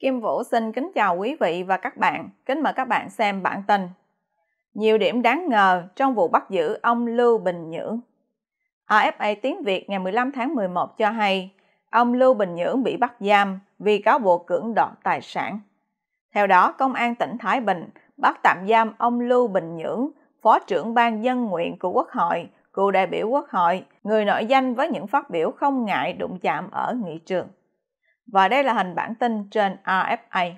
Kim Vũ xin kính chào quý vị và các bạn, kính mời các bạn xem bản tin. Nhiều điểm đáng ngờ trong vụ bắt giữ ông Lưu Bình Nhưỡng. AFA Tiếng Việt ngày 15 tháng 11 cho hay, ông Lưu Bình Nhưỡng bị bắt giam vì cáo buộc cưỡng đoạt tài sản. Theo đó, Công an tỉnh Thái Bình bắt tạm giam ông Lưu Bình Nhưỡng, Phó trưởng ban dân nguyện của Quốc hội, cựu đại biểu Quốc hội, người nổi danh với những phát biểu không ngại đụng chạm ở nghị trường và đây là hình bản tin trên RFA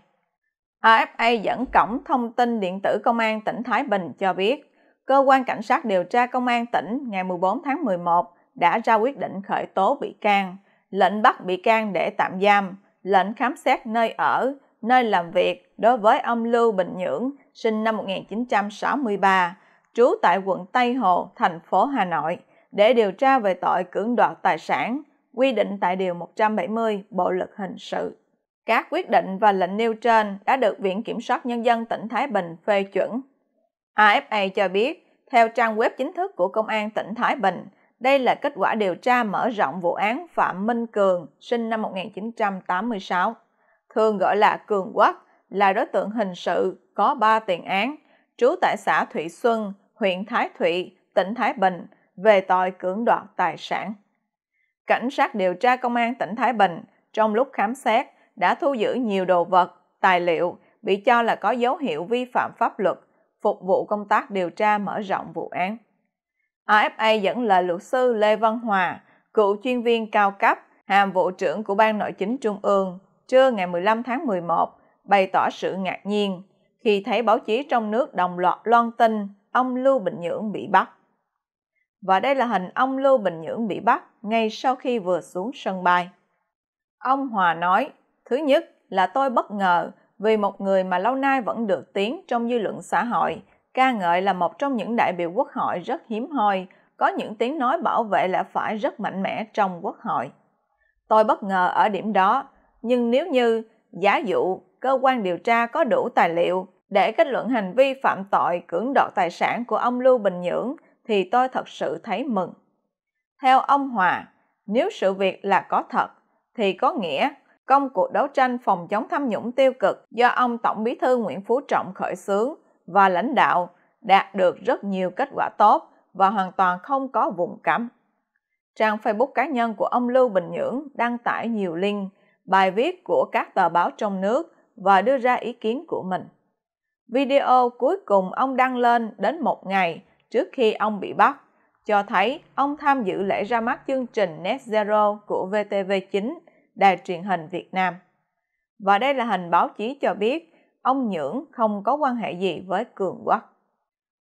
RFA dẫn cổng thông tin điện tử Công an tỉnh Thái Bình cho biết, Cơ quan Cảnh sát điều tra Công an tỉnh ngày 14 tháng 11 đã ra quyết định khởi tố bị can, lệnh bắt bị can để tạm giam, lệnh khám xét nơi ở, nơi làm việc đối với ông Lưu Bình Nhưỡng, sinh năm 1963, trú tại quận Tây Hồ, thành phố Hà Nội, để điều tra về tội cưỡng đoạt tài sản quy định tại Điều 170 Bộ Luật Hình sự. Các quyết định và lệnh nêu trên đã được Viện Kiểm soát Nhân dân tỉnh Thái Bình phê chuẩn. AFA cho biết, theo trang web chính thức của Công an tỉnh Thái Bình, đây là kết quả điều tra mở rộng vụ án Phạm Minh Cường, sinh năm 1986, thường gọi là Cường Quốc, là đối tượng hình sự có 3 tiền án, trú tại xã Thụy Xuân, huyện Thái Thụy, tỉnh Thái Bình, về tội cưỡng đoạt tài sản. Cảnh sát điều tra công an tỉnh Thái Bình trong lúc khám xét đã thu giữ nhiều đồ vật, tài liệu bị cho là có dấu hiệu vi phạm pháp luật, phục vụ công tác điều tra mở rộng vụ án. AFA dẫn lời luật sư Lê Văn Hòa, cựu chuyên viên cao cấp, hàm vụ trưởng của Ban Nội chính Trung ương, trưa ngày 15 tháng 11, bày tỏ sự ngạc nhiên khi thấy báo chí trong nước đồng loạt loan tin ông Lưu Bình Nhưỡng bị bắt. Và đây là hình ông Lưu Bình Nhưỡng bị bắt ngay sau khi vừa xuống sân bay. Ông Hòa nói, thứ nhất là tôi bất ngờ vì một người mà lâu nay vẫn được tiếng trong dư luận xã hội, ca ngợi là một trong những đại biểu quốc hội rất hiếm hoi, có những tiếng nói bảo vệ lẽ phải rất mạnh mẽ trong quốc hội. Tôi bất ngờ ở điểm đó, nhưng nếu như, giả dụ, cơ quan điều tra có đủ tài liệu để kết luận hành vi phạm tội cưỡng đoạt tài sản của ông Lưu Bình Nhưỡng thì tôi thật sự thấy mừng. Theo ông Hòa, nếu sự việc là có thật, thì có nghĩa công cuộc đấu tranh phòng chống tham nhũng tiêu cực do ông Tổng Bí thư Nguyễn Phú Trọng khởi xướng và lãnh đạo đạt được rất nhiều kết quả tốt và hoàn toàn không có vùng cấm. Trang Facebook cá nhân của ông Lưu Bình Nhưỡng đăng tải nhiều link, bài viết của các tờ báo trong nước và đưa ra ý kiến của mình. Video cuối cùng ông đăng lên đến một ngày trước khi ông bị bắt, cho thấy ông tham dự lễ ra mắt chương trình Net Zero của VTV9, đài truyền hình Việt Nam. Và đây là hình báo chí cho biết ông Nhưỡng không có quan hệ gì với Cường Quốc.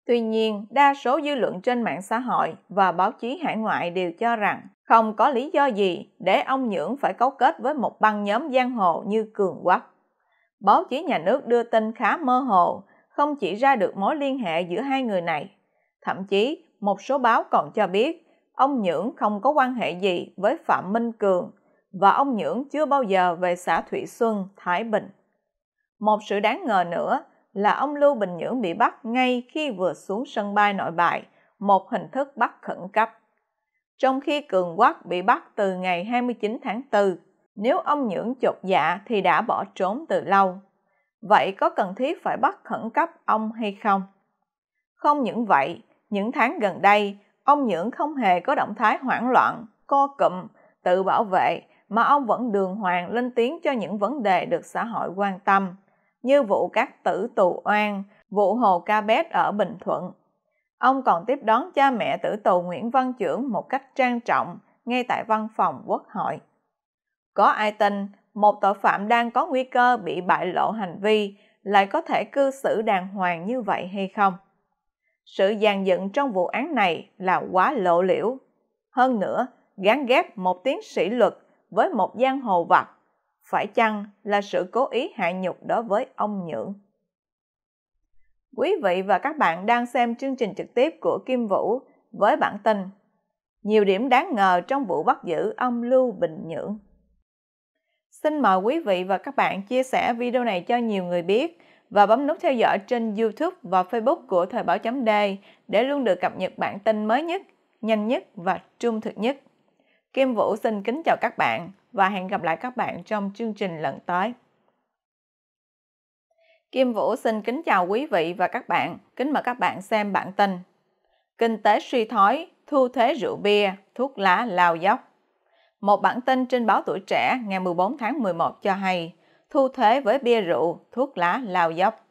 Tuy nhiên, đa số dư luận trên mạng xã hội và báo chí hải ngoại đều cho rằng không có lý do gì để ông Nhưỡng phải cấu kết với một băng nhóm giang hồ như Cường Quốc. Báo chí nhà nước đưa tin khá mơ hồ, không chỉ ra được mối liên hệ giữa hai người này. Thậm chí, một số báo còn cho biết ông Nhưỡng không có quan hệ gì với Phạm Minh Cường và ông Nhưỡng chưa bao giờ về xã Thụy Xuân, Thái Bình. Một sự đáng ngờ nữa là ông Lưu Bình Nhưỡng bị bắt ngay khi vừa xuống sân bay nội bài, một hình thức bắt khẩn cấp. Trong khi Cường Quắc bị bắt từ ngày 29 tháng 4, nếu ông Nhưỡng chột dạ thì đã bỏ trốn từ lâu. Vậy có cần thiết phải bắt khẩn cấp ông hay không? Không những vậy, những tháng gần đây, ông Nhưỡng không hề có động thái hoảng loạn, co cụm, tự bảo vệ mà ông vẫn đường hoàng lên tiếng cho những vấn đề được xã hội quan tâm, như vụ các tử tù oan, vụ hồ ca bét ở Bình Thuận. Ông còn tiếp đón cha mẹ tử tù Nguyễn Văn Trưởng một cách trang trọng ngay tại văn phòng quốc hội. Có ai tin một tội phạm đang có nguy cơ bị bại lộ hành vi lại có thể cư xử đàng hoàng như vậy hay không? sự dàn dựng trong vụ án này là quá lộ liễu. Hơn nữa, gán ghép một tiến sĩ luật với một giang hồ vặt, phải chăng là sự cố ý hạ nhục đối với ông Nhượng? Quý vị và các bạn đang xem chương trình trực tiếp của Kim Vũ với bản tin Nhiều điểm đáng ngờ trong vụ bắt giữ ông Lưu Bình Nhưỡng. Xin mời quý vị và các bạn chia sẻ video này cho nhiều người biết và bấm nút theo dõi trên YouTube và Facebook của Thời báo chấm đề để luôn được cập nhật bản tin mới nhất, nhanh nhất và trung thực nhất. Kim Vũ xin kính chào các bạn và hẹn gặp lại các bạn trong chương trình lần tới. Kim Vũ xin kính chào quý vị và các bạn, kính mời các bạn xem bản tin. Kinh tế suy thoái, thu thuế rượu bia, thuốc lá lao dốc. Một bản tin trên báo Tuổi Trẻ ngày 14 tháng 11 cho hay, thu thuế với bia rượu, thuốc lá lao dốc.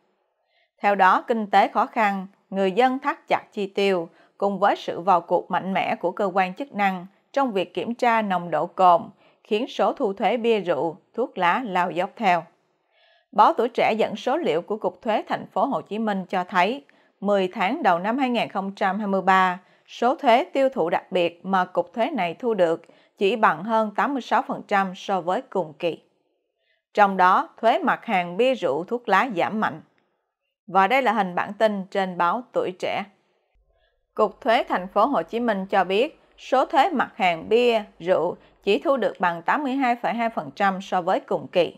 Theo đó, kinh tế khó khăn, người dân thắt chặt chi tiêu cùng với sự vào cuộc mạnh mẽ của cơ quan chức năng trong việc kiểm tra nồng độ cồn khiến số thu thuế bia rượu, thuốc lá lao dốc theo. Báo tuổi trẻ dẫn số liệu của Cục Thuế thành phố Hồ Chí Minh cho thấy, 10 tháng đầu năm 2023, số thuế tiêu thụ đặc biệt mà Cục Thuế này thu được chỉ bằng hơn 86% so với cùng kỳ. Trong đó, thuế mặt hàng bia rượu thuốc lá giảm mạnh. Và đây là hình bản tin trên báo Tuổi Trẻ. Cục Thuế Thành phố Hồ Chí Minh cho biết, số thuế mặt hàng bia, rượu chỉ thu được bằng 82,2% so với cùng kỳ.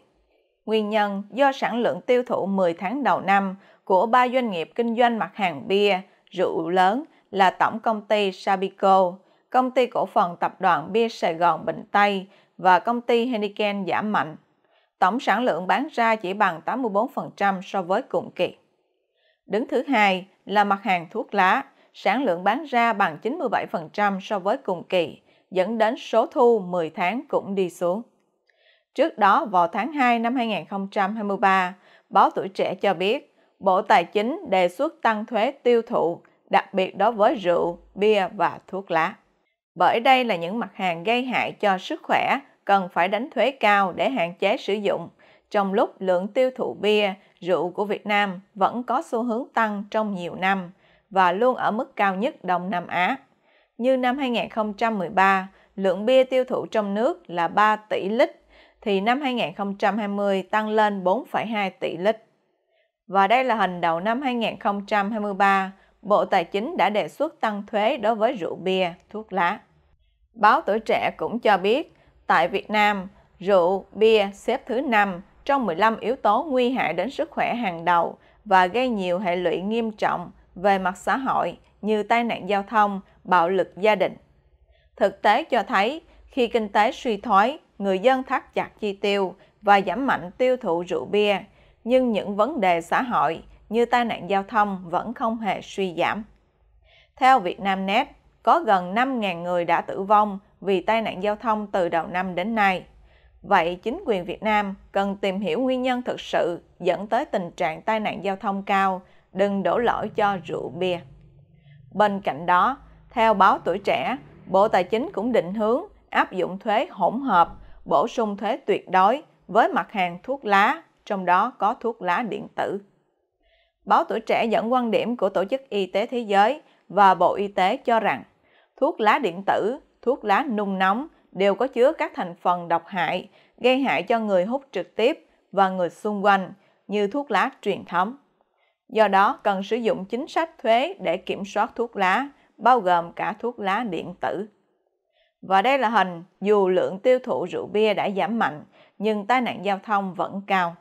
Nguyên nhân do sản lượng tiêu thụ 10 tháng đầu năm của ba doanh nghiệp kinh doanh mặt hàng bia, rượu lớn là Tổng công ty Sabico, Công ty cổ phần Tập đoàn Bia Sài Gòn Bình Tây và Công ty Henneken giảm mạnh tổng sản lượng bán ra chỉ bằng 84% so với cùng kỳ. Đứng thứ hai là mặt hàng thuốc lá, sản lượng bán ra bằng 97% so với cùng kỳ, dẫn đến số thu 10 tháng cũng đi xuống. Trước đó vào tháng 2 năm 2023, báo tuổi trẻ cho biết Bộ Tài chính đề xuất tăng thuế tiêu thụ, đặc biệt đối với rượu, bia và thuốc lá. Bởi đây là những mặt hàng gây hại cho sức khỏe, cần phải đánh thuế cao để hạn chế sử dụng, trong lúc lượng tiêu thụ bia, rượu của Việt Nam vẫn có xu hướng tăng trong nhiều năm và luôn ở mức cao nhất Đông Nam Á. Như năm 2013, lượng bia tiêu thụ trong nước là 3 tỷ lít, thì năm 2020 tăng lên 4,2 tỷ lít. Và đây là hình đầu năm 2023, Bộ Tài chính đã đề xuất tăng thuế đối với rượu bia, thuốc lá. Báo Tuổi Trẻ cũng cho biết, Tại Việt Nam, rượu, bia xếp thứ 5 trong 15 yếu tố nguy hại đến sức khỏe hàng đầu và gây nhiều hệ lụy nghiêm trọng về mặt xã hội như tai nạn giao thông, bạo lực gia đình. Thực tế cho thấy, khi kinh tế suy thoái, người dân thắt chặt chi tiêu và giảm mạnh tiêu thụ rượu bia, nhưng những vấn đề xã hội như tai nạn giao thông vẫn không hề suy giảm. Theo Vietnamnet, có gần 5.000 người đã tử vong vì tai nạn giao thông từ đầu năm đến nay. Vậy chính quyền Việt Nam cần tìm hiểu nguyên nhân thực sự dẫn tới tình trạng tai nạn giao thông cao, đừng đổ lỗi cho rượu bia. Bên cạnh đó, theo báo Tuổi Trẻ, Bộ Tài chính cũng định hướng áp dụng thuế hỗn hợp, bổ sung thuế tuyệt đối với mặt hàng thuốc lá, trong đó có thuốc lá điện tử. Báo Tuổi Trẻ dẫn quan điểm của Tổ chức Y tế Thế giới và Bộ Y tế cho rằng thuốc lá điện tử, thuốc lá nung nóng đều có chứa các thành phần độc hại, gây hại cho người hút trực tiếp và người xung quanh như thuốc lá truyền thống. Do đó, cần sử dụng chính sách thuế để kiểm soát thuốc lá, bao gồm cả thuốc lá điện tử. Và đây là hình dù lượng tiêu thụ rượu bia đã giảm mạnh, nhưng tai nạn giao thông vẫn cao.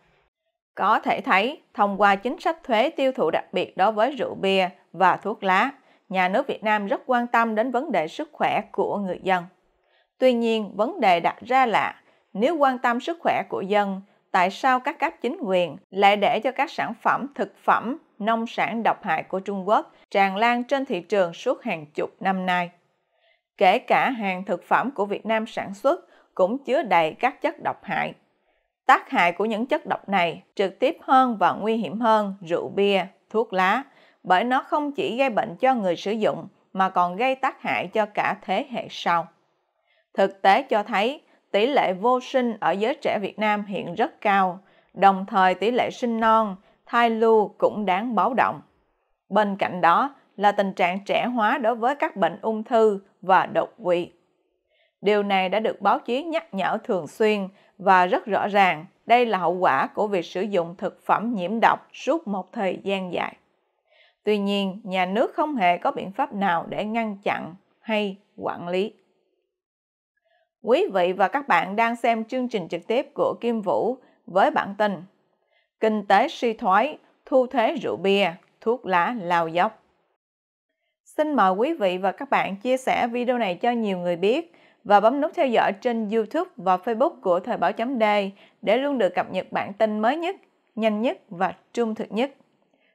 Có thể thấy, thông qua chính sách thuế tiêu thụ đặc biệt đối với rượu bia và thuốc lá, nhà nước Việt Nam rất quan tâm đến vấn đề sức khỏe của người dân. Tuy nhiên, vấn đề đặt ra là nếu quan tâm sức khỏe của dân, tại sao các cấp chính quyền lại để cho các sản phẩm thực phẩm, nông sản độc hại của Trung Quốc tràn lan trên thị trường suốt hàng chục năm nay? Kể cả hàng thực phẩm của Việt Nam sản xuất cũng chứa đầy các chất độc hại. Tác hại của những chất độc này trực tiếp hơn và nguy hiểm hơn rượu bia, thuốc lá, bởi nó không chỉ gây bệnh cho người sử dụng mà còn gây tác hại cho cả thế hệ sau. Thực tế cho thấy tỷ lệ vô sinh ở giới trẻ Việt Nam hiện rất cao, đồng thời tỷ lệ sinh non, thai lưu cũng đáng báo động. Bên cạnh đó là tình trạng trẻ hóa đối với các bệnh ung thư và đột quỵ. Điều này đã được báo chí nhắc nhở thường xuyên và rất rõ ràng đây là hậu quả của việc sử dụng thực phẩm nhiễm độc suốt một thời gian dài. Tuy nhiên, nhà nước không hề có biện pháp nào để ngăn chặn hay quản lý. Quý vị và các bạn đang xem chương trình trực tiếp của Kim Vũ với bản tin Kinh tế suy thoái, thu thế rượu bia, thuốc lá lao dốc. Xin mời quý vị và các bạn chia sẻ video này cho nhiều người biết và bấm nút theo dõi trên YouTube và Facebook của Thời báo chấm để luôn được cập nhật bản tin mới nhất, nhanh nhất và trung thực nhất.